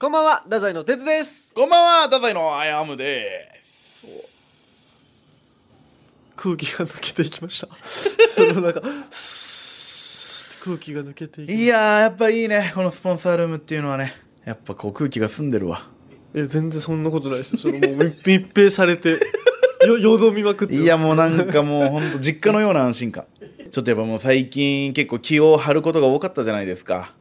こんばんは、太宰の哲です。こんばんは、太宰のアイアムです。空気が抜けていきました。その中、スーッ空気が抜けていきいやー、やっぱいいね、このスポンサールームっていうのはね、やっぱこう空気が澄んでるわ。え全然そんなことないですよ。そのもう密密閉されて、よ、よどみまくって。いや、もうなんかもうほんと実家のような安心感。ちょっとやっぱもう最近結構気を張ることが多かったじゃないですか。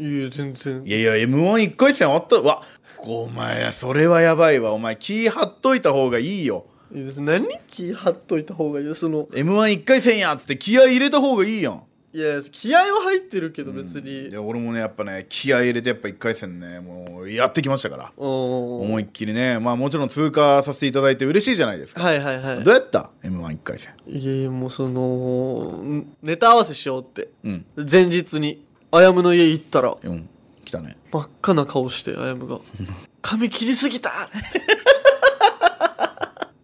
いや全然いやいや m 1一回戦終わったわお前それはやばいわお前気張っといた方がいいよい何気張っといた方がいいよその m 1一回戦やっつって気合入れた方がいいやんいや気合は入ってるけど別に、うん、いや俺もねやっぱね気合入れてやっぱ1回戦ねもうやってきましたから思いっきりねまあもちろん通過させていただいて嬉しいじゃないですかはいはいはいどうやった m 1 1回戦いやもうそのネタ合わせしようって、うん、前日にあやむの家行ったらうん来たね真っ赤な顔してあやむが「髪切りすぎた!」って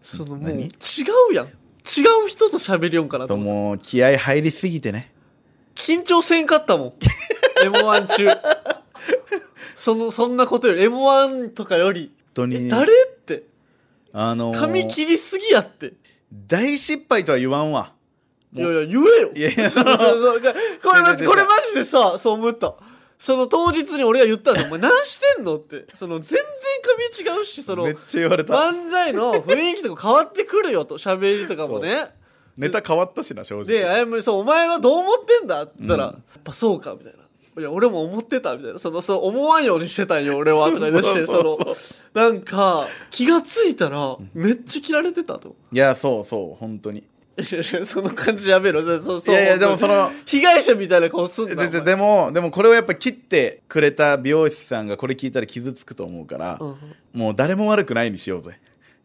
そのもう違うやん違う人と喋りよんかなとそうもう気合入りすぎてね緊張せんかったもん m 1 中そのそんなことより m 1とかより本当に誰ってあのー髪切りすぎやって大失敗とは言わんわいやいや、言えよいやいや そうそうそうこれマジ、これマジでさ、そう思った。その当日に俺が言ったんお前何してんの?」ってその全然髪違うしそのめっちゃ言われた漫才の雰囲気とか変わってくるよと喋りとかもねネタ変わったしな正直であやむりそう「お前はどう思ってんだ?」って言ったら「うん、やっぱそうか」みたいな。いや俺も思ってたみたいなそのそう思わんようにしてたんよ俺はとか言い出してそのなんか気が付いたらめっちゃ切られてたといやそうそう本当に その感じやめろそそいやいやでもその被害者みたいな顔すんなでもでもこれをやっぱ切ってくれた美容師さんがこれ聞いたら傷つくと思うから、うん、もう誰も悪くないにしようぜ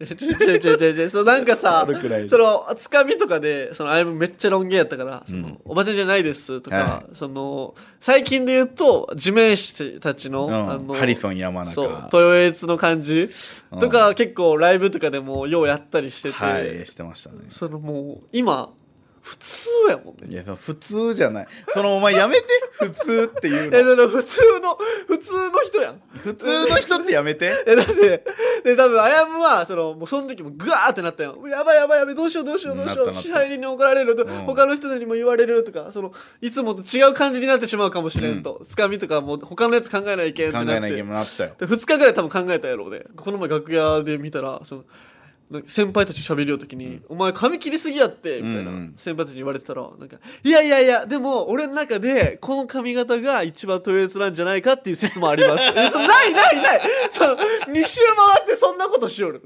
違う違う違う違うそうなんかさそのつかみとかでそのあれぶめっちゃロン毛やったから「そのうんおばちゃんじゃないです」とか、はその最近で言うと地面師たちの,、あうんのハリソン山中そう豊悦の感じ、うんとか結構ライブとかでもようやったりしてて、はいしてましたねそのもう今普通やもんねいやその普通じゃないそのお前やめて 普通っていうのえその普通の普通の人やん普通の人ってやめて えだってで多分あやむはそのもうその時もグワーってなったよやばいやばいやばいどうしようどうしようどうしよう支配人に怒られると、うん、他の人にも言われるとかそのいつもと違う感じになってしまうかもしれんと、うん、つかみとかも他のやつ考えないけんってなって考えないけんもなったよ2日ぐらい多分考えたやろうねこの前楽屋で見たらその先輩たち喋りようときに、お前髪切りすぎやって」みたいな、先輩たちに言われてたらなんか「いやいやいやでも俺の中でこの髪型が一番統一なんじゃないかっていう説もあります」ないないないそ2周回ってそんなことしよる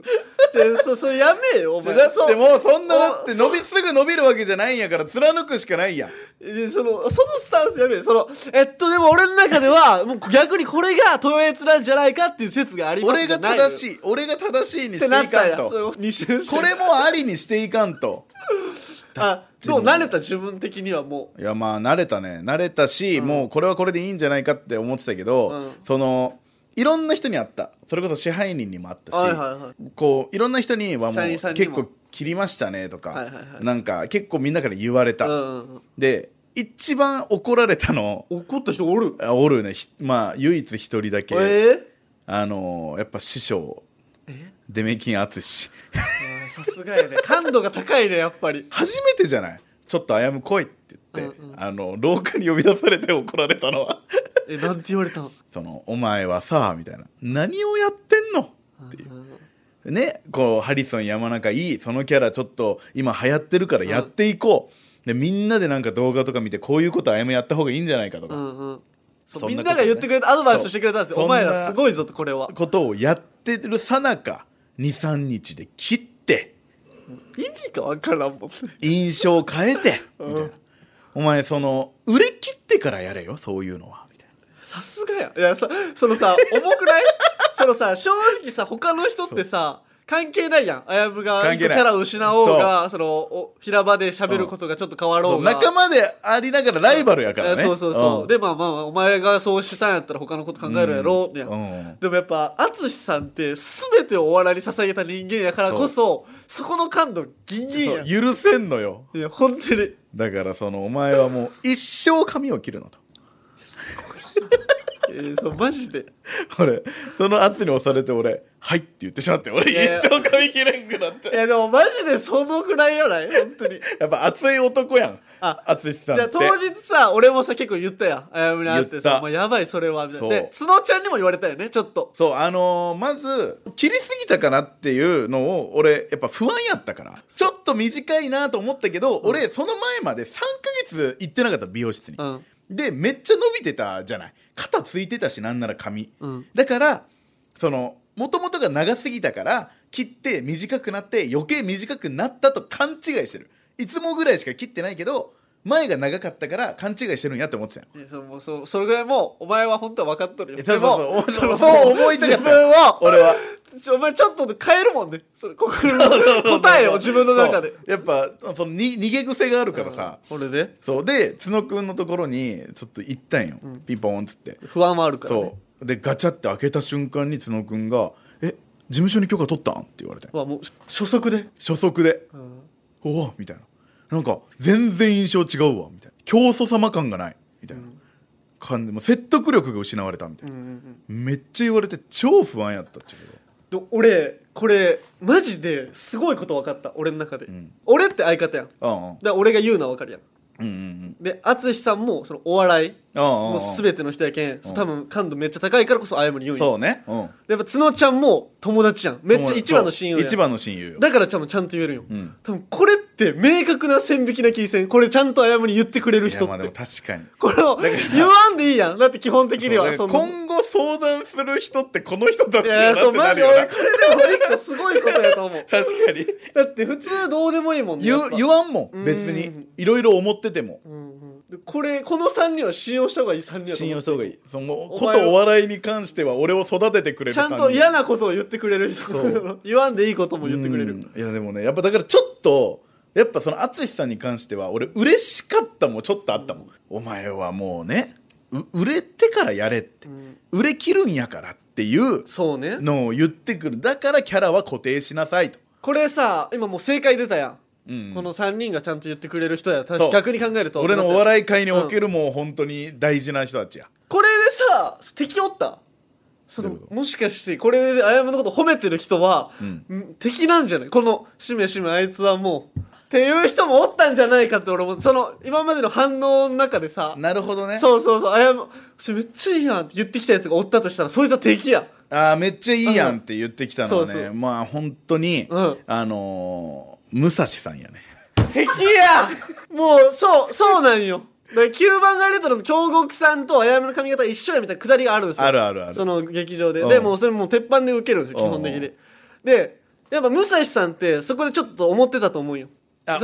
そそれやめよお前だってもうそんなだって伸びすぐ伸びるわけじゃないんやから貫くしかないやんそのそのスタンスやめよそのえっとでも俺の中では もう逆にこれが統一なんじゃないかっていう説があります俺が正しい俺が正しいにしていかんと周これもありにしていかんと あどう慣れた自分的にはもういやまあ慣れたね慣れたし、うん、もうこれはこれでいいんじゃないかって思ってたけど、うん、そのいろんな人に会ったそれこそ支配人にも会ったし、はいはいはい、こういろんな人にはもう結構切りましたねとか、はいはいはい、なんか結構みんなから言われた、うんうん、で一番怒られたの怒った人おるおるねまあ唯一一人だけ、えー、あのやっぱ師匠えデメキン淳さすがやね感度が高いねやっぱり初めてじゃないちょっと歩む来いって言って、うんうん、あの廊下に呼び出されて怒られたのはえなんて言われたのそのお前はさみたいな何をやってんのっていう、うん、ねこうハリソン山中いいそのキャラちょっと今流行ってるからやっていこう、うん、でみんなでなんか動画とか見てこういうことあやめやった方がいいんじゃないかとか、うんうんみんなが言ってくれたアドバイスしてくれたんですよお前らすごいぞこれはことをやってるさなか23日で切って意味が分からんもんね印象変えてみたいなお前その売れ切ってからやれよそういうのはみたいなさすがやいやそのさ重くない そのさ正直さ他の人ってさ関係ないやん綾部がキャラ失おうがそのお平場で喋ることがちょっと変わろうが、仲間でありながらライバルやからね、そうそうそう、うん、でまあまあお前がそうしたんやったら他のこと考えるやろ、うや、うん、でもやっぱ淳さんって全てをお笑いに捧げた人間やからこそそこの感度ギンギンや許せんのよいや本当にだからそのお前はもう一生髪を切るのとすごいえー、そうマジで 俺その圧に押されて俺「はい」って言ってしまって俺一生髪切れんくなっていやでもマジでそのぐらいやない本当に やっぱ熱い男やん淳さんって当日さ俺もさ結構言ったやんあやむに会ってさ「もうやばいそれは」みたいなで角ちゃんにも言われたよねちょっとそうあのー、まず切りすぎたかなっていうのを俺やっぱ不安やったからちょっと短いなと思ったけど、うん、俺その前まで3か月行ってなかった美容室に、うんでめっちゃ伸びてたじゃない肩ついてたしなんなら髪、うん、だからそのもともとが長すぎたから切って短くなって余計短くなったと勘違いしてるいつもぐらいしか切ってないけど前が長かったから勘違いしてるんやって思ってたよそもうそそれぐらいもうお前は本当は分かっとるよでもそうそうそう思いたかった自分は俺はお前ちょっと変えるもんねそれ 答えを自分の中でやっぱそのに逃げ癖があるからさ、うん、俺でそうで角くんのところにちょっと行ったんよ、うん、ピンポンっつって不安もあるから、ね、そうでガチャって開けた瞬間に角くんが「え事務所に許可取ったん?」って言われてわもう初速で初速で、うん、おおみたいななんか全然印象違うわみたいな教祖様感がないみたいな感じも説得力が失われたみたいな、めっちゃ言われて超不安やったっちゃけど俺これマジですごいこと分かった俺の中で、うん、俺って相方やん、うんうん、だ俺が言うのは分かるやんうんうんうん、で淳さんもそのお笑いもう全ての人やけん、うん、多分感度めっちゃ高いからこそあやむに言うんそうね、うん、やっぱ角ちゃんも友達やんめっちゃ一番の親友や一番の親友だからちゃんちゃんと言えるよ、うん、多分これっって明確な線引きな気せんこれちゃんとあやむに言ってくれる人ってまあでも確かにこれを言わんでいいやんだって基本的には今後相談する人ってこの人たちやなってなるよなマジ俺 これでも一個すごいことやと思う確かにだって普通どうでもいいもんね言言わんもん別にいろいろ思ってても、うんこれこの3人は信用した方がいい3人は信用した方がいいそのことお笑いに関しては俺を育ててくれるちゃんと嫌なことを言ってくれる人 言わんでいいことも言ってくれるいやでもねやっぱだからちょっとやっぱその淳さんに関しては俺嬉しかったもちょっとあったもん、お前はもうね売れてからやれって、うん、売れ切るんやからっていうのを言ってくる、ね、だからキャラは固定しなさいとこれさ今もう正解出たやん、うん、この3人がちゃんと言ってくれる人や逆に考えると俺のお笑い界におけるもう本当に大事な人たちや、これでさ敵おったそのもしかしてこれであやむのこと褒めてる人は、うん、敵なんじゃないこのしめしめあいつはもうっていう人もおったんじゃないかって俺もその今までの反応の中でさなるほどねそうそうそうあやそれめっちゃいいやんって言ってきたやつがおったとしたらそいつは敵やああめっちゃいいやんって言ってきたのはね、んそうそう、まあ本当に、うん、あのー、武蔵さんやね敵やもうそうそうなんよだから9番がレトロの京極さんとあやめの髪型一緒やみたいなくだりがあるんですよあるあるあるその劇場で、うん、でもそれもう鉄板で受けるんですよ基本的にでやっぱ武蔵さんってそこでちょっと思ってたと思うよ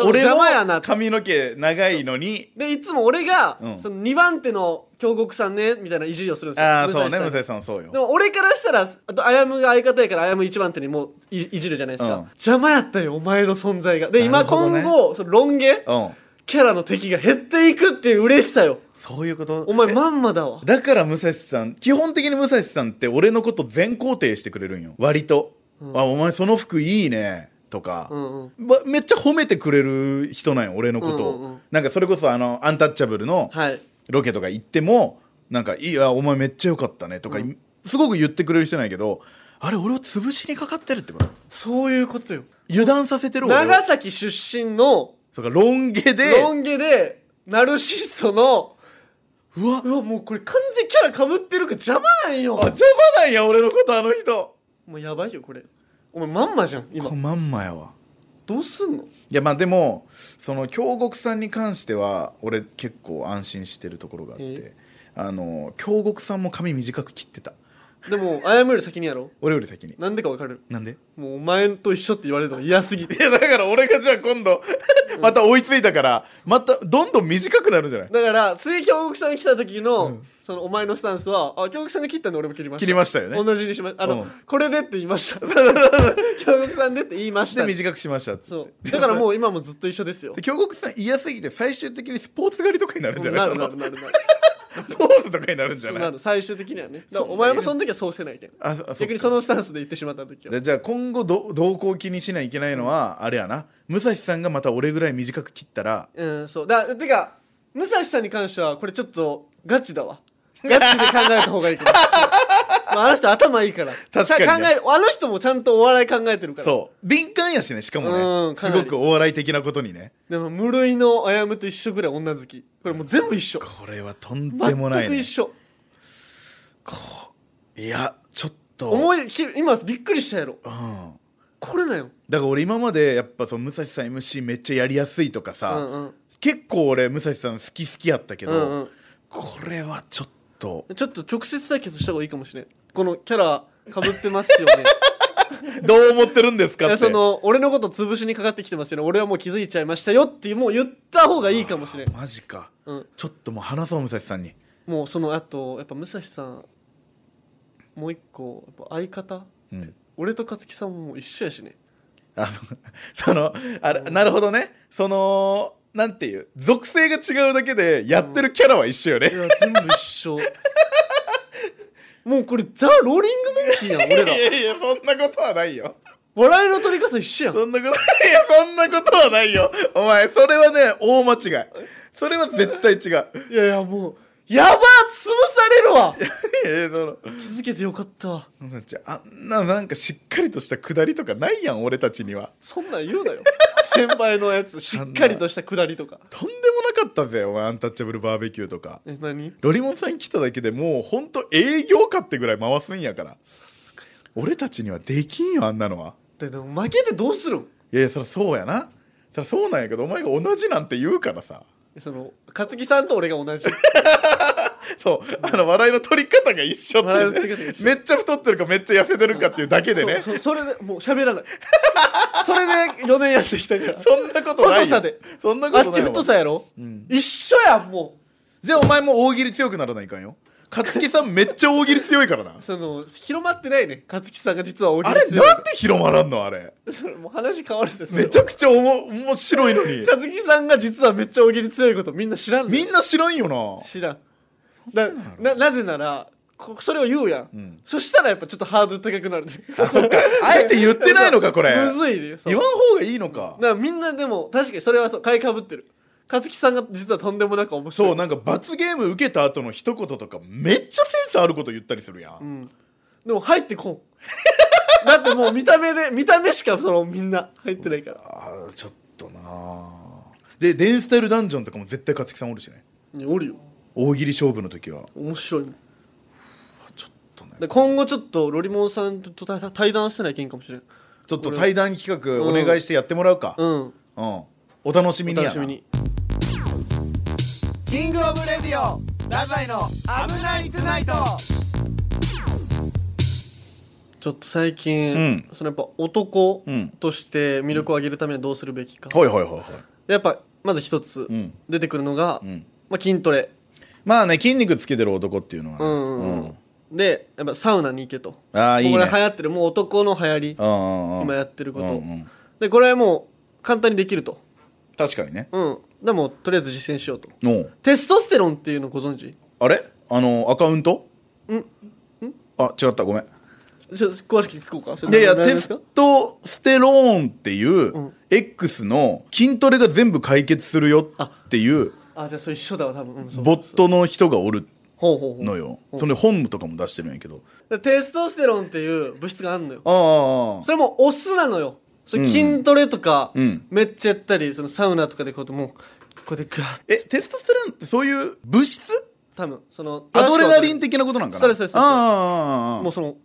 俺も髪の毛長いのにでいつも俺が、うん、その2番手の京極さんねみたいないじりをするんですよああそうね武蔵さんそうよでも俺からしたらあとやむが相方やからあやむ1番手にもういいじるじゃないですか、うん、邪魔やったよお前の存在がで今、ね、今後そのロン毛、うん、キャラの敵が減っていくっていう嬉しさよそういうことお前まんまだわだから武蔵さん基本的に武蔵さんって俺のこと全肯定してくれるんよ割と、うん、あお前その服いいねとか、うんうんめっちゃ褒めてくれる人なんや俺のことを、うんうん、なんかそれこそあのアンタッチャブルのロケとか行っても、はい、なんか「いやお前めっちゃ良かったね」とか、うん、すごく言ってくれる人なんやけどあれ俺を潰しにかかってるってことそういうことよ油断させてる長崎出身のそうかロン毛でロン毛でナルシストのうわうわもうこれ完全キャラかぶってるから邪魔なんよあ邪魔なんや俺のことあの人もうやばいよこれお前まんまじゃん今まんまやわどうすんのいやまあでもその京極さんに関しては俺結構安心してるところがあってあの京極さんも髪短く切ってたでも謝る先にやろ俺より先になんでか分かるなんでもうお前と一緒って言われるの嫌すぎていや だから俺がじゃあ今度また追いついたからまたどんどん短くなるんじゃないだから次京極さんが来た時の、うん、そのお前のスタンスはあ京極さんが切ったんで俺も切りました切りましたよね同じにしまあの、うん、これでって言いました 京極さんでって言いましたで短くしましたそうだからもう今もずっと一緒ですよ京極さん嫌すぎて最終的にスポーツ狩りとかになるんじゃないかなるなるなるなるポーズとかになるんじゃない最終的にはねお前もその時はそうせないけど。ああ逆にそのスタンスで言ってしまった時はじゃあ今後ど動向を気にしないといけないのはあれやな武蔵さんがまた俺ぐらい短く切ったらうんそうだてか武蔵さんに関してはこれちょっとガチだわガチで考えた方がいいけど。まあ、あの人頭いいから確かにね考えあの人もちゃんとお笑い考えてるからそう敏感やしねしかもねすごくお笑い的なことにねでも無類のあやむと一緒ぐらい女好きこれもう全部一緒これはとんでもない、ね、全く一緒こいやちょっと思い今びっくりしたやろ、うん、これだよだから俺今までやっぱその武蔵さん MC めっちゃやりやすいとかさ、うんうん、結構俺武蔵さん好き好きやったけど、うんうん、これはちょっとちょっと直接対決した方がいいかもしれんこのキャラかぶってますよね どう思ってるんですかってその俺のこと潰しにかかってきてますよね俺はもう気づいちゃいましたよってもう言った方がいいかもしれないマジか、うん、ちょっともう話そう武蔵さんにもうそのあとやっぱ武蔵さんもう一個やっぱ相方、うん、俺と勝木さんも一緒やしねあの そのあれ、なるほどねそのなんていう属性が違うだけでやってるキャラは一緒よね、うん、いや全部一緒 もうこれザ・ローリングモンキーやん俺らいやいやそんなことはないよ笑いの取り方一緒やんそんなこといやそんなことはないよお前それはね大間違いそれは絶対違ういやいやもうやば潰されるわいやいや気づけてよかったあんななんかしっかりとしたくだりとかないやん俺たちにはそんなん言うなよ先輩のやつしっかりとしたくだりとかとんでもかったぜお前アンタッチャブルバーベキューとかえ何ロリモンさん来ただけでもうほんと営業かってぐらい回すんやから俺たちにはできんよあんなのはででも負けてどうするんいやいやそりゃそうやなそりゃそうなんやけどお前が同じなんて言うからさその勝木さんと俺が同じ そう、あの笑いの取り方が一緒ってね、めっちゃ太ってるかめっちゃ痩せてるかっていうだけでねそそれでもう喋らない それで4年やってきたからそんなことないでそんなことないあっち太さやろ、うん、一緒やんもうじゃあお前も大喜利強くならないかんよ勝木さんめっちゃ大喜利強いからな その広まってないね勝木さんが実は大喜利強いあれなんで広まらんのあれそれもう話変わるですめちゃくちゃおも面白いのに 勝木さんが実はめっちゃ大喜利強いことみんな知らんみんな知らんよな知らんなななぜならこそれを言うやん、うん、そしたらやっぱちょっとハードル高くなるあそっか あえて言ってないのかこれむずいね言わん方がいいのかだからみんなでも確かにそれはそう買いかぶってる勝木さんが実はとんでもなく面白いそうなんか罰ゲーム受けた後の一言とかめっちゃセンスあること言ったりするやん、うん、でも入ってこん だってもう見た目で見た目しかそのみんな入ってないからあちょっとなで「デンスタイルダンジョン」とかも絶対勝木さんおるしねおるよ大喜利勝負の時は面白いちょっとねで今後ちょっとロリモンさんと対談してないけんかもしれんちょっと対談企画お願いしてやってもらうかうん、うん、お楽しみにやな楽しみにキングオブレディオラザイの危ないトゥナイトちょっと最近、うんそのやっぱ男として魅力を上げるためにはどうするべきか、はいはいはいはいやっぱまず一つ出てくるのが、うんまあ、筋トレまあね筋肉つけてる男っていうのはね、うんうんうんでやっぱサウナに行けとああいいねこれ流行ってるもう男の流行り、うんうんうん今やってること、うんうんでこれはもう簡単にできると確かにねうんでもとりあえず実践しようとおうテストステロンっていうのご存知あれあのアカウントんんあ違ったごめんちょっと詳しく聞こうかいやでいやテストステローンっていう、X の筋トレが全部解決するよっていうあじゃあそれ一緒だわ多分、うんボットの人がおるほうほうほのよそれ本部とかも出してるんやけどうテストステロンっていう物質があるのよああそれもオスなのよそれ筋トレとかうんめっちゃやったり、そのサウナとかでこうやってもうこうでガーッえテストステロンってそういう物質多分そのアドレナリン的なことなんかなそうですそうああもうその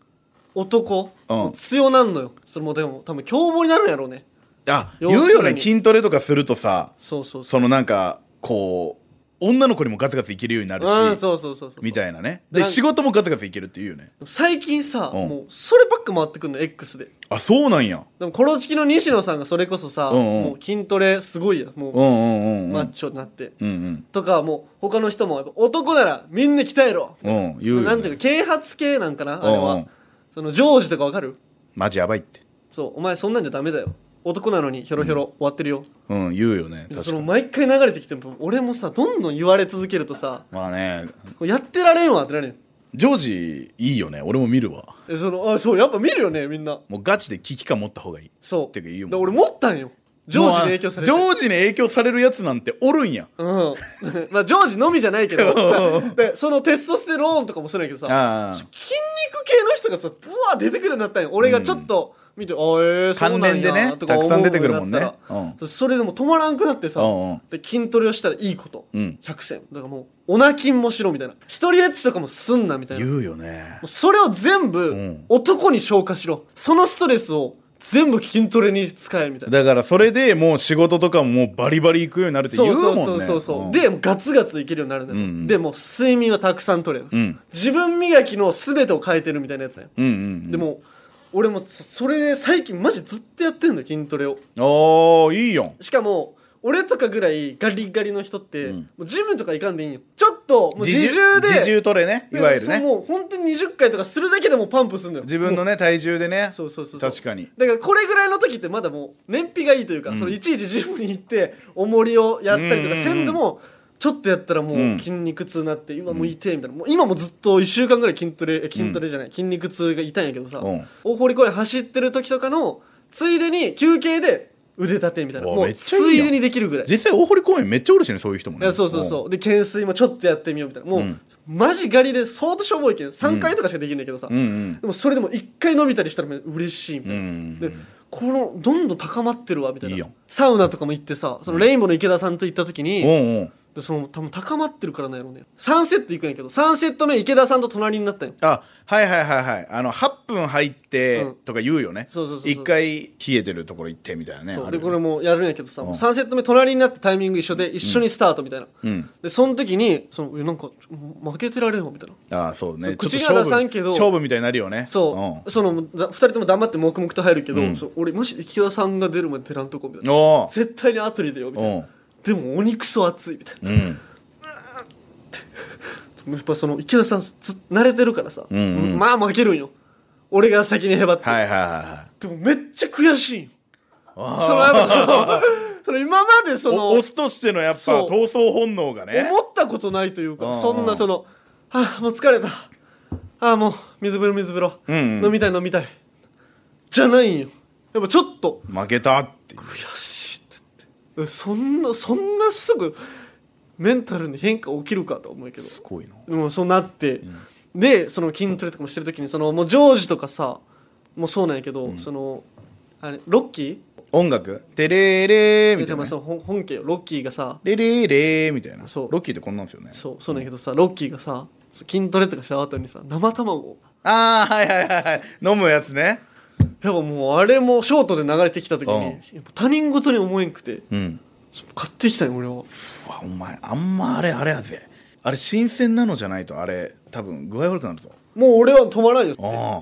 男、うん強なんのよそれもでも多分凶暴になるんやろうねあ言うよね筋トレとかするとさそうそうそうそのなんかこう女の子にもガツガツいけるようになるしそうそうそうみたいなねで仕事もガツガツいけるっていうよね最近さ、もうそればっか回ってくんの X であそうなんやでもコロチキの西野さんがそれこそさ、もう筋トレすごいやもう、んうんうんマッチョになって、うんとかもう他の人も男ならみんな鍛えろ、うんうん言うなんていうか啓発系なんかなあれは、そのジョージとかわかるマジやばいってそうお前そんなんじゃダメだよ男なのにひょろひょろ終わってるよ、うん、言うよね確その毎回流れてきても俺もさどんどん言われ続けるとさまあねやってられんわってなるよジョージいいよね俺も見るわえそのあそうやっぱ見るよねみんなもうガチで危機感持った方がいいそうってか言うもん俺持ったんよジョージに影響されるジョージに影響されるやつなんておるんやうん、まあジョージのみじゃないけど でそのテストステローンとかもそうだけどさ筋肉系の人がさブワー出てくるようになったんよ俺がちょっと、見てあえー、関連でねたくさん出てくるもんね、うん、それでも止まらんくなってさ、うんうん、で筋トレをしたらいいこと、うん、100選だからもうオナ筋もしろみたいな一人エッチとかもすんなみたいな言うよねそれを全部男に消化しろ、そのストレスを全部筋トレに使えみたいなだからそれでもう仕事とかももうバリバリ行くようになるって言うもんねそうそうそうそう、うん、でガツガツいけるようになるんだよ、うんうん、でも睡眠はたくさんとれる、うん、自分磨きの全てを変えてるみたいなやつね、よ、うんうん、でもう俺もそれで最近マジずっとやってんの筋トレをああいいよしかも俺とかぐらいガリガリの人って、うん、もうジムとか行かんでいいよちょっともう自重で自重トレねいわゆるねもう本当に20回とかするだけでもパンプするのよ自分のね体重でねそうそうそう確かにだからこれぐらいの時ってまだもう燃費がいいというか、うん、そのいちいちジムに行って重りをやったりとかせんでも、うんうんうんちょっとやったらもう筋肉痛になって、今もう痛いみたいなもう今もずっと1週間ぐらい筋トレ筋トレじゃない、筋肉痛が痛いんやけどさ、うん大堀公園走ってる時とかのついでに休憩で腕立てみたいなもうついでにできるぐらい実際大堀公園めっちゃおるしねそういう人もいねやそうそうそうで懸垂もちょっとやってみようみたいなもう、うんマジガリで相当しょぼいけん3回とかしかできんだけどさ、うんうんでもそれでも1回伸びたりしたら嬉しいみたいな、うんでこのどんどん高まってるわみたいないいサウナとかも行ってさそのレインボーの池田さんと行った時に、うんうんでその多分高まってるからなんやろうね3セットいくんやけど3セット目池田さんと隣になったんやあはいはいはいはいあの8分入ってとか言うよね、そうそうそう一回冷えてるところ行ってみたいなねそうでこれもやるんやけどさ、う3セット目隣になったタイミング一緒で一緒にスタートみたいな、うん、でその時にそのなんか負けてられんわみたいなあそうね口には出さんけど勝負みたいになるよねそう、その2人とも黙って黙々と入るけど、俺もし池田さんが出るまで出らんとこみたいな絶対に後に出ようみたいなでもお肉そ熱いみたいな、うん、やっぱその池田さんつ慣れてるからさ、うんうん、まあ負けるんよ俺が先にへばって、はいはいはい、でもめっちゃ悔しいよそのやっその今までそのオスとしてのやっぱ闘争本能がね思ったことないというかそんなその「ああもう疲れた」ああもう水風呂水風呂、うんうん、飲みたい飲みたいじゃないんよやっぱちょっと負けたって悔しいそんなそんなすぐメンタルに変化起きるかと思うけどすごいなもうそうなって、うん、でその筋トレとかもしてる時にそのもうジョージとかさもうそうなんやけど、うん、そのあれロッキー音楽テレレみたいな、ね、そう本家ロッキーがさレレレみたいなそうロッキーってこんなんですよねそうそうなんやけどさ、うん、ロッキーがさ筋トレとかした後にさ生卵ああはいはいはいはい飲むやつねやっぱもうあれもショートで流れてきた時に、他人事に思えんくて、うん、買ってきたよ俺はうわお前あんまあれあれやぜあれ新鮮なのじゃないとあれ多分具合悪くなるぞもう俺は止まらんよっ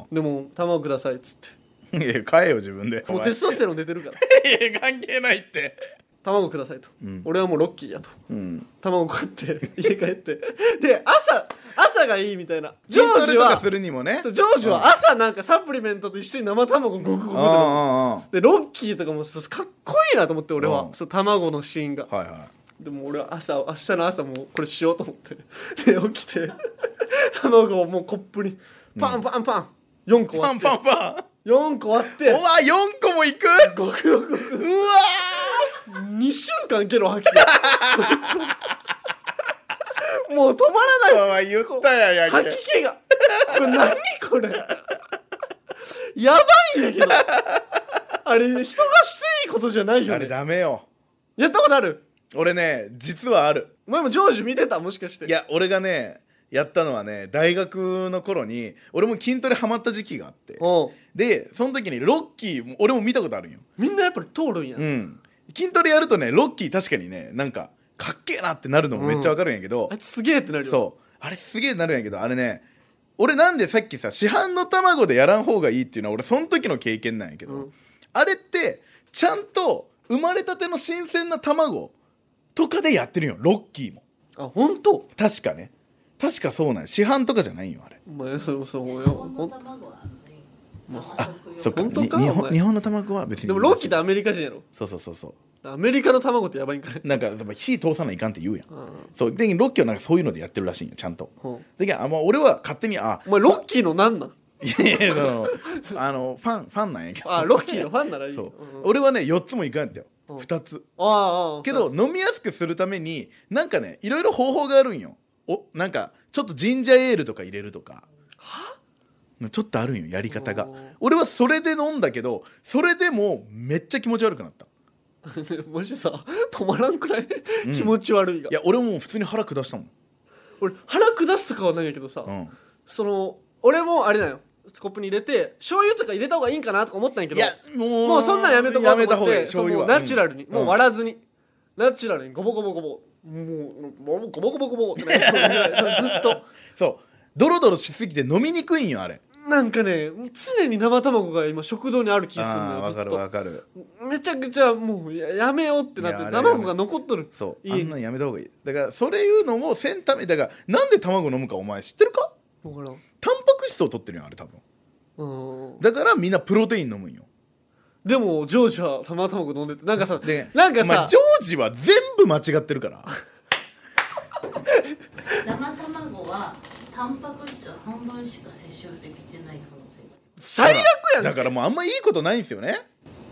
てでも玉をくださいっつっていや買えよ自分でもうテストステロン出てるから いや関係ないって卵くださいと、うん、俺はもうロッキーやと、うん、卵買って 家帰ってで朝朝がいいみたいなジョージはするにもねジョージは朝なんかサプリメントと一緒に生卵ゴクゴクでロッキーとかもかっこいいなと思って俺は、そう卵のシーンが、はいはい、でも俺は朝明日の朝もこれしようと思ってで起きて 卵をもうコップにパンパンパン、うん、4個割ってパンパンパン4個割ってうわ4個もいくゴクゴクうわ2週間ゲロ吐きそう もう止まらない言ったやや吐き気がこれ何これやばいんやけどあれ人がしていいことじゃないよ、ね、あれダメよやったことある俺ね実はあるお前もジョージ見てたもしかしていや俺がねやったのはね大学の頃に俺も筋トレハマった時期があってでその時にロッキー俺も見たことあるんよみんなやっぱり通るんや、うん、筋トレやるとねロッキー確かにねなんかかっけえなってなるのもめっちゃわかるんやけど、あいつすげえってなるよそうあれすげえってなるんやけどあれね俺なんでさっきさ市販の卵でやらん方がいいっていうのは俺その時の経験なんやけど、うんあれってちゃんと生まれたての新鮮な卵とかでやってるよロッキーもあ本当確かね確かそうなんや市販とかじゃないよあれお前そうそうよ卵はうあそっか本当かに日本日本の卵は別にでもロッキーってアメリカ人やろそうそうそうそうアメリカの卵ってやばいんかなんかやっぱ火通さないかんって言うやんうんそうでロッキーはなんかそういうのでやってるらしいんよちゃんとで、けあもう俺は勝手にあお前ロッキーのなんなんいやいやのあのファンファンなんやけどあロッキーのファンならいいそうよ、ん俺はね4つもいかんやったようん2つああああけど飲みやすくするためになんかねいろいろ方法があるんよおなんかちょっとジンジャーエールとか入れるとかはちょっとあるんよやり方が俺はそれで飲んだけどそれでもめっちゃ気持ち悪くなったもし さ止まらんくらい気持ち悪いが、うん、いや俺も普通に腹下したもん俺腹下すとかはないんだけどさ、うん、その俺もあれだよコップに入れて醤油とか入れた方がいいんかなとか思ったんやけどもうそんなんやめとこうと思って醤いはナチュラルに、うん、もう割らずに、ナチュラルにゴボゴボゴボもうゴボゴボゴボって ずっとそうドロドロしすぎて飲みにくいんよあれなんかね常に生卵が今食堂にある気するのよわかる分かるめちゃくちゃもうややめようってなって卵が残っとるそういいんなんやめた方がいいだからそれ言うのもせんためだからなんで卵飲むかお前知ってるかからんタンパク質を取ってるよあれ多分うんだからみんなプロテイン飲むんよでもジョージは生卵飲んでてなんかさでなんかお前さジョージは全部間違ってるから生卵はタンパク質は半分しか摂取できない最悪やだからもうあんまいいことないんですよね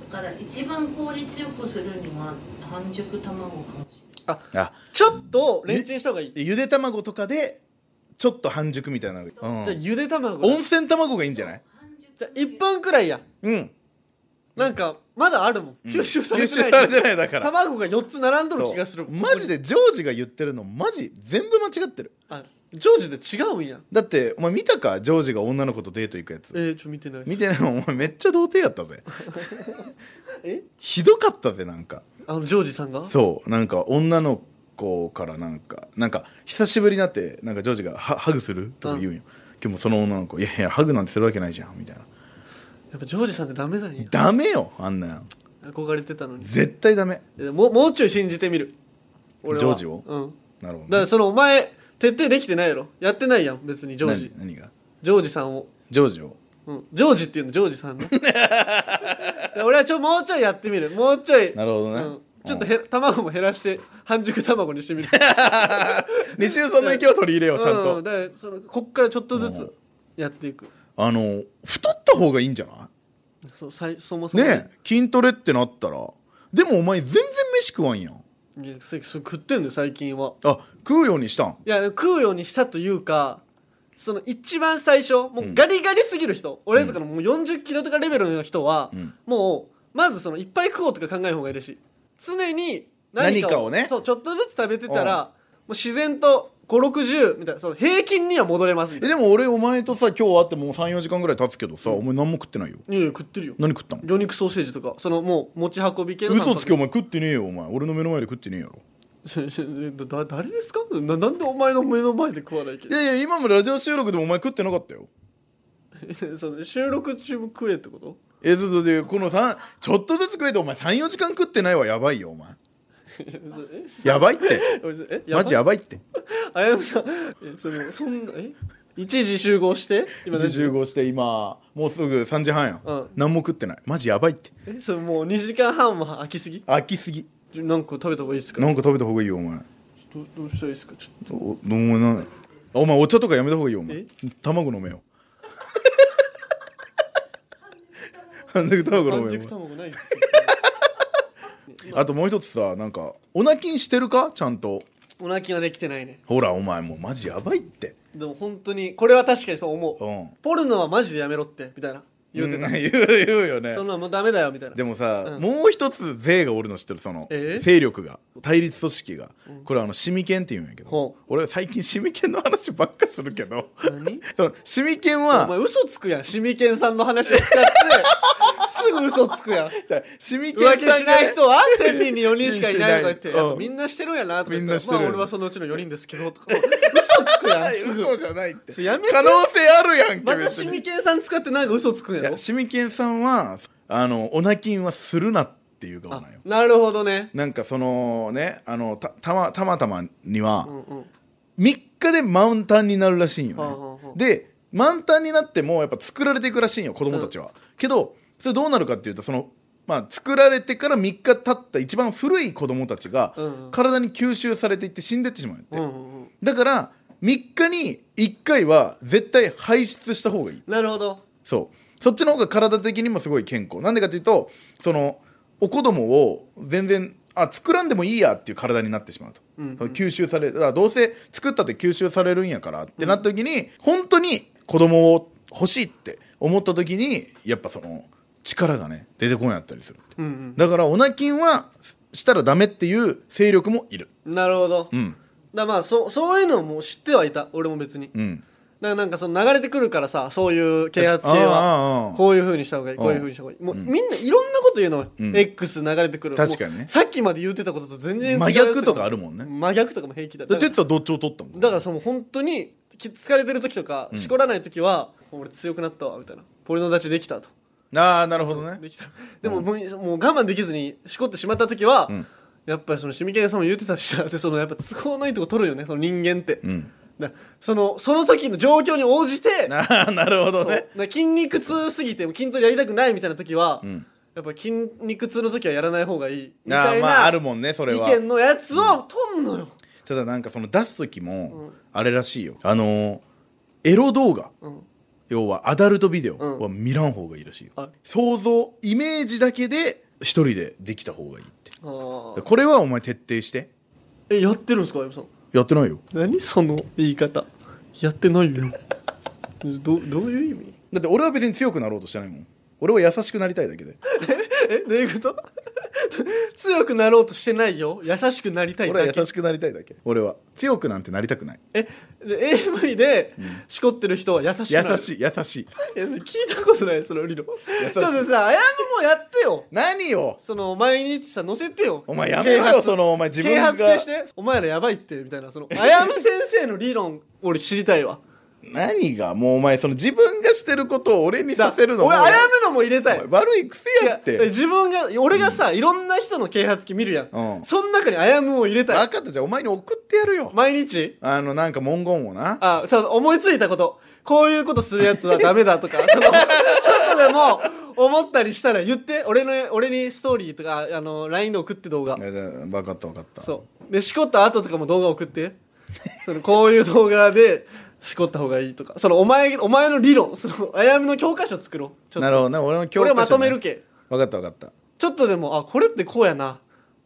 だから一番効率よくするには半熟卵かもしれないあちょっとレンチンした方がいいゆで卵とかでちょっと半熟みたいなうん、じゃゆで卵温泉卵がいいんじゃないじゃあ1分くらいやうんなんかまだあるもん、吸収されてない、吸収されてないだから卵が4つ並んどる気がするマジでジョージが言ってるのマジ全部間違ってるあジョージで違うんやだってお前見たかジョージが女の子とデート行くやつえー、ちょ見てない見てないお前めっちゃ童貞やったぜ えひどかったぜなんかあのジョージさんがそうなんか女の子からなんかなんか久しぶりになってなんかジョージがハ「ハグする?」とか言うんよ、今日もその女の子「いやいやハグなんてするわけないじゃん」みたいなやっぱジョージさんってダメなんやダメよあんなん憧れてたのに絶対ダメももうちょい信じてみる俺はジョージをうんなるほど、ね、だからそのお前徹底できてないやろやってないやん別にジョージ何何がジョージさんを、ジョージをうん、ジョージっていうのジョージさんの 俺はちょもうちょいやってみるもうちょいなるほどね、うんちょっとへ卵も減らして半熟卵にしてみる西尾さんの影響を取り入れようちゃんと、うん、だからそのこっからちょっとずつやっていくあの太った方がいいんじゃなそさいそもそもね筋トレってなったらでもお前全然飯食わんやん食ってんのよ最近はあ食うようにしたんいや食うようにしたというかその一番最初もうガリガリすぎる人、俺とかのもう40キロとかレベルの人は、もうまずそのいっぱい食おうとか考える方がいいし常に何かをねそうちょっとずつ食べてたら、もう自然と560みたいなその平均には戻れますえでも俺お前とさ今日会ってもう34時間ぐらい経つけどさ、お前何も食ってないよいやいや食ってるよ何食ったの魚肉ソーセージとかそのもう持ち運び系の嘘つきお前食ってねえよお前俺の目の前で食ってねえやろだ誰ですかななんでお前の目の前で食わないけいやいや今もラジオ収録でもお前食ってなかったよ その収録中も食えってことえそうそうでこの3ちょっとずつ食えてお前34時間食ってないはやばいよお前やばいってえマジやばいってあやむさんえそのそんなえ一時集合して今1時集合して今もうすぐ3時半やうん、何も食ってないマジやばいってえそれもう2時間半も飽きすぎ飽きすぎなんか食べた方がいいですかなんか食べた方がいいよお前どどうしたらいいですかちょっとおどうもなお前お茶とかやめた方がいいよお前卵飲めよ 半熟卵飲めよ半熟卵ないあともう一つさなんかオナきンしてるかちゃんとおなきはできてないねほらお前もうマジやばいってでも本当にこれは確かにそう思う、うん、ポルノはマジでやめろってみたいな言うてた、うん、言う言うよねそんなもうダメだよみたいなでもさ、うん、もう一つ税がおるの知ってるその、勢力が対立組織が、これあのシミ犬っていうんやけど、俺最近シミ犬の話ばっかするけど何 シミ犬はお前嘘つくやんシミ犬さんの話を使ってすぐ嘘つくやん じゃシミ犬さん、ね、浮気しない人は1000人に4人しかいないとか言って、みんなしてるやなとか言ってみんなしてる、まあ、俺はそのうちの4人ですけどとかやん嘘じゃないって可能性あるやんけまたシミケンさん使ってなんか嘘つくんやろやシミケンさんはあのオナキンはするなっていうか。なよなるほどねなんかそのねあのたたまたまたまには3日で満タンになるらしいんよね、で満タンになってもやっぱ作られていくらしいんよ子供たちは、けどそれどうなるかっていうとそのまあ作られてから3日経った一番古い子供たちが体に吸収されていって死んでってしまうって、うんうんうんだから3日に1回は絶対排出した方がいいなるほどそうそっちの方が体的にもすごい健康なんでかというとそのお子供を全然あ作らんでもいいやっていう体になってしまうと、うんうん、吸収されるどうせ作ったって吸収されるんやからってなった時に、うん、本当に子供を欲しいって思った時にやっぱその力がね出てこなかったりする、うんうん、だからオナきんはしたらダメっていう勢力もいるなるほど、うん、だまあそそういうのも知ってはいた俺も別に、うんだからなんかその流れてくるからさそういう啓発系はこういうふうにした方がいいこういうふうにした方がいいもう、みんないろんなこと言うの、うん、X 流れてくる確かにねさっきまで言ってたことと全然違う真逆とかあるもんね真逆とかも平気だだってたどっちを取ったもん、だからその本当に疲れてる時とか、しこらない時は、うん、俺強くなったわみたいなポルノ立ちできたとああなるほどねでも、うん、もう我慢できずにしこってしまった時は、うんやっぱりそのシミケンさんも言ってたしってそのやっぱ都合のいいとこ取るよねその人間って、うんなそのその時の状況に応じて あなるほどねな筋肉痛すぎても筋トレやりたくないみたいな時は、うんやっぱ筋肉痛の時はやらない方がいいみあたーいまああるもんねそれ意見のやつを取んのよ、ただなんかその出す時もあれらしいよ、あのーエロ動画、ん要はアダルトビデオは見らん方がいいらしいよ、あ想像イメージだけで一人でできた方がいいってこれはお前徹底してえやってるんですかやむさんやってないよ何その言い方やってないよ どどういう意味だって俺は別に強くなろうとしてないもん俺は優しくなりたいだけでええどういうこと 強くなろうとしてないよ優しくなりたいだ俺は優しくなりたいだけ俺は強くなんてなりたくないえで AV でしこってる人は優しくなる優しい優しいいや聞いたことないその理論優しいちょっとさあやむもやってよ何よその毎日さ載せてよお前やめろよそのお前自分啓発系してお前らやばいってみたいなそのあやむ先生の理論俺知りたいわ何がもうお前その自分がしてることを俺にさせるの俺あやのも入れたい悪い癖やって自分が俺がさ、うん、いろんな人の啓発機見るやん、うん、その中にあやむを入れたい分かったじゃあお前に送ってやるよ毎日あのなんか文言をなあそう思いついたことこういうことするやつはダメだとかちょっとでも思ったりしたら言って俺の俺にストーリーとかあの LINE で送って動画分かった分かったそうでしこった後とかも動画送ってそのこういう動画でしこった方がいいとかそのお前お前の理論そのあやみの教科書作ろうなるほどね俺の教科書、ね、俺まとめるけ分かった分かったちょっとでもあこれってこうやなっ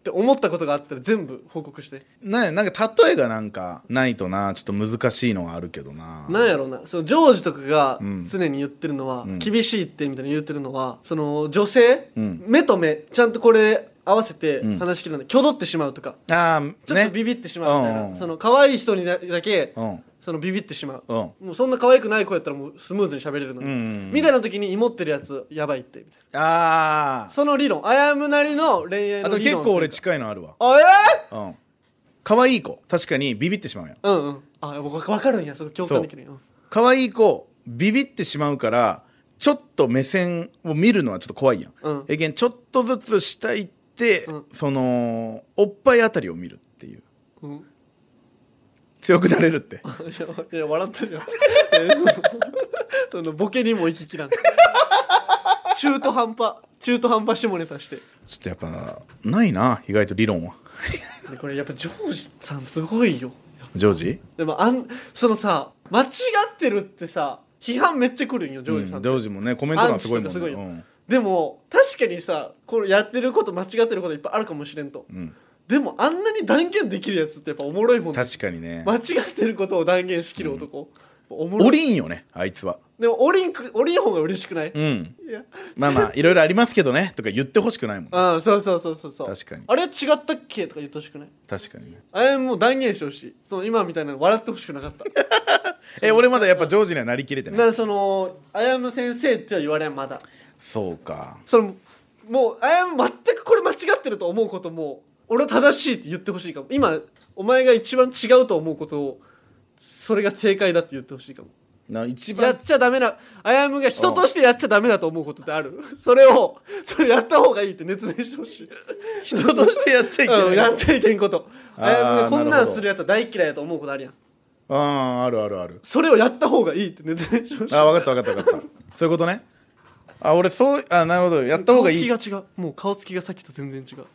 て思ったことがあったら全部報告してななんか例えがなんかないとなちょっと難しいのはあるけどななんやろうなそのジョージとかが常に言ってるのは、うん、厳しいってみたいに言ってるのはその女性、うん、目と目ちゃんとこれ合わせて話し切るので、うん、挙動ってしまうとかあ、ちょっとビビってしまうみたいな、うんうん、その可愛い人にだけ、うんそのビビってしまう、うん、もうそんな可愛くない子やったらもうスムーズに喋れるのに、うんうん、みたいな時に芋ってるやつやばいってみたいなあその理論あやむなりの恋愛の理論あと結構俺近いのあるわあえー、うん可愛い子確かにビビってしまうやんうんうんあ分かるんやその共感できるよ可愛い子ビビってしまうからちょっと目線を見るのはちょっと怖いやん、うん、えげんちょっとずつ下行って、うん、そのおっぱいあたりを見るっていう、うん強くなれるっていや笑ってるよ そのボケにも行ききらん中途半端中途半端下ネタしてちょっとやっぱないな意外と理論はこれやっぱジョージさんすごいよジョージでもあんそのさ間違ってるってさ批判めっちゃくるんよジョージさん、うん、ジョージもねコメント欄すごいもんね、うん、でも確かにさこれやってること間違ってることいっぱいあるかもしれんと、うんでもあんなに断言できるやつってやっぱおもろいもん確かにね間違ってることを断言しきる男、おもろいおりんよねあいつはでもおりんくおりん方が嬉しくないうんいやまあまあいろいろありますけどねとか言ってほしくないもん、ね、ああそうそうそうそうそう確かにあれは違ったっけとか言ってほしくない確かにねあれもう断言してほしいその今みたいなの笑ってほしくなかった え俺まだやっぱジョージにはなりきれてないなそのあやむ先生っては言われんまだそうかそのもうあやむ全くこれ間違ってると思うことも俺は正しいって言ってほしいかも今お前が一番違うと思うことをそれが正解だって言ってほしいかもな一番やっちゃダメなあやむが人としてやっちゃダメだと思うことってある それをそれやった方がいいって熱弁してほしい人としてやっちゃいけない、うん、やっちゃいけんことあやむがこんなんするやつは大嫌いだと思うことあるやんあああるあるあるそれをやった方がいいって熱弁してほしいあ分かった分かった分かったそういうことねあ俺そうあなるほどやった方がいい顔つきが違うもう顔つきがさっきと全然違う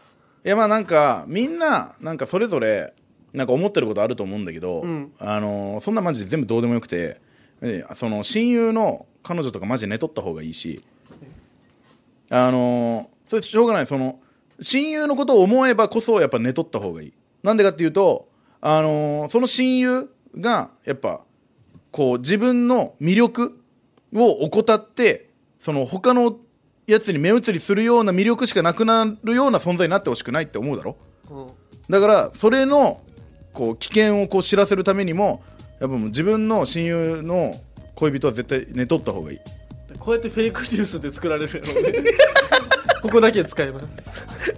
いやまあなんかみんななんかそれぞれなんか思ってることあると思うんだけど、うん、あのそんなマジで全部どうでもよくてその親友の彼女とかマジで寝とった方がいいしあのそれしょうがないその親友のことを思えばこそやっぱ寝とった方がいいなんでかっていうとあのその親友がやっぱこう自分の魅力を怠ってその他のやつに目移りするような魅力しかなくなるような存在になってほしくないって思うだろ、うん、だからそれのこう危険をこう知らせるためにもやっぱもう自分の親友の恋人は絶対寝とった方がいいこうやってフェイクニュースで作られるやろ ここだけ使います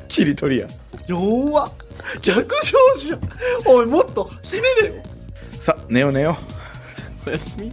切り取りや弱っ逆上じゃんおいもっとひねれよさ寝よう寝ようおやすみ